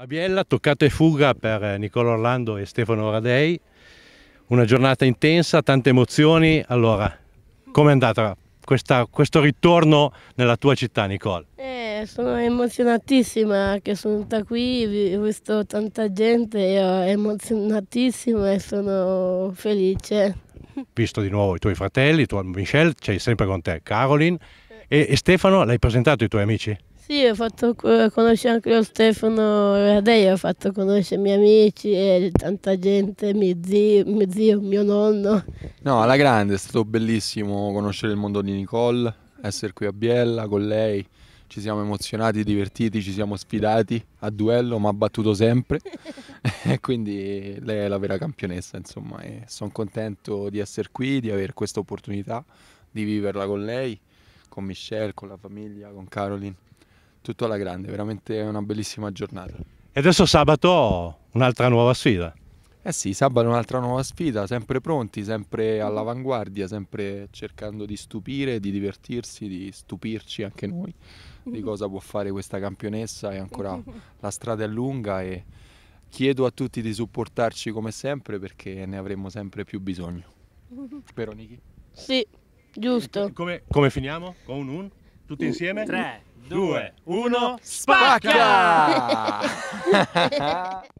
A Biella, toccata e fuga per eh, Nicola Orlando e Stefano Radei. Una giornata intensa, tante emozioni. Allora, com'è andata questa, questo ritorno nella tua città, Nicole? Eh, sono emozionatissima che sono venuta qui, ho visto tanta gente, io emozionatissima e sono felice. Visto di nuovo i tuoi fratelli, tu, Michelle, c'è sempre con te, Caroline. E, e Stefano, l'hai presentato ai tuoi amici? Sì, ho fatto eh, conoscere anche lo Stefano Verdei, ho fatto conoscere i miei amici e tanta gente, mio zio, mio zio, mio nonno. No, alla grande, è stato bellissimo conoscere il mondo di Nicole, essere qui a Biella con lei. Ci siamo emozionati, divertiti, ci siamo sfidati a duello, ma ha battuto sempre. Quindi lei è la vera campionessa, insomma, e sono contento di essere qui, di avere questa opportunità, di viverla con lei, con Michelle, con la famiglia, con Caroline tutto alla grande, veramente una bellissima giornata. E adesso sabato un'altra nuova sfida. Eh sì, sabato un'altra nuova sfida, sempre pronti, sempre all'avanguardia, sempre cercando di stupire, di divertirsi, di stupirci anche noi di cosa può fare questa campionessa e ancora la strada è lunga e chiedo a tutti di supportarci come sempre perché ne avremo sempre più bisogno. Vero Niki? Sì, giusto. Come, come finiamo? Con un un? Tutti insieme? Tre due, uno, spacca!